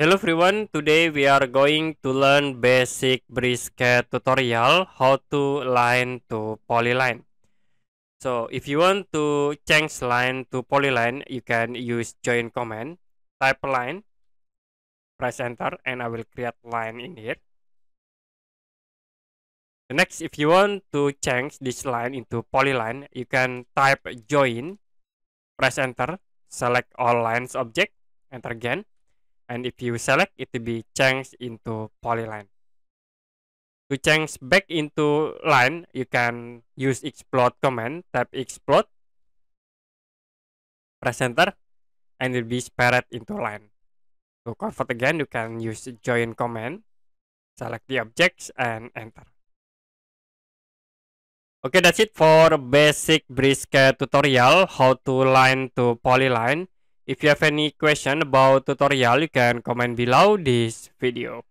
Hello everyone, today we are going to learn basic brisket tutorial how to line to polyline. So if you want to change line to polyline, you can use join command, type line, press enter and I will create line in here. Next, if you want to change this line into polyline, you can type join, press enter, select all lines object, enter again and if you select it to be changed into polyline. To change back into line, you can use explode command, type explode, press enter, and it will be spared into line. To convert again, you can use join command, select the objects, and enter. Okay, that's it for basic brisket tutorial, how to line to polyline. If you have any question about tutorial, you can comment below this video.